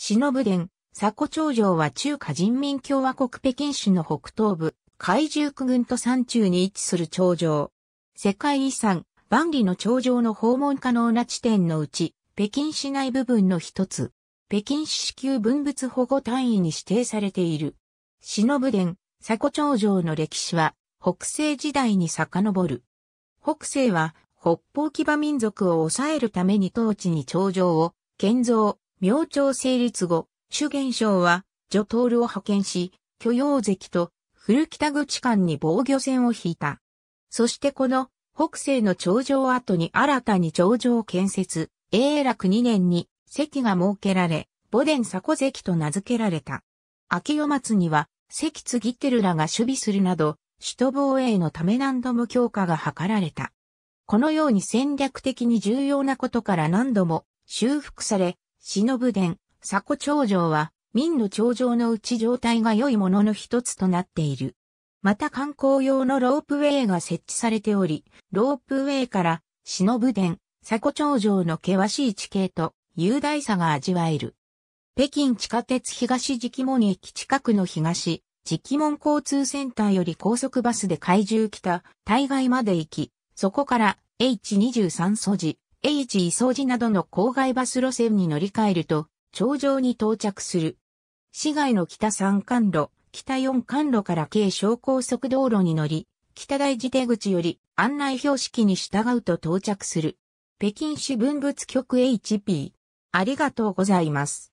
忍殿、佐古長城は中華人民共和国北京市の北東部、海中区群と山中に位置する長城。世界遺産、万里の長城の訪問可能な地点のうち、北京市内部分の一つ、北京市支給文物保護単位に指定されている。忍殿、佐古長城の歴史は、北西時代に遡る。北西は、北方騎馬民族を抑えるために当地に長城を建造、明朝成立後、朱元璋は、ョトールを派遣し、許洋関と古北口間に防御線を引いた。そしてこの北西の頂上跡に新たに頂上建設、永楽2年に関が設けられ、母殿古関と名付けられた。秋夜松には、関継ぎてるらが守備するなど、首都防衛のため何度も強化が図られた。このように戦略的に重要なことから何度も修復され、忍殿、佐古長城は、民の長城のうち状態が良いものの一つとなっている。また観光用のロープウェイが設置されており、ロープウェイから、忍殿、佐古長城の険しい地形と雄大さが味わえる。北京地下鉄東直門駅近くの東、直門交通センターより高速バスで怪獣北、大概まで行き、そこから H23 素地、H イジー掃などの郊外バス路線に乗り換えると、頂上に到着する。市街の北3間路、北4間路から軽小高速道路に乗り、北大寺出口より案内標識に従うと到着する。北京市文物局 HP。ありがとうございます。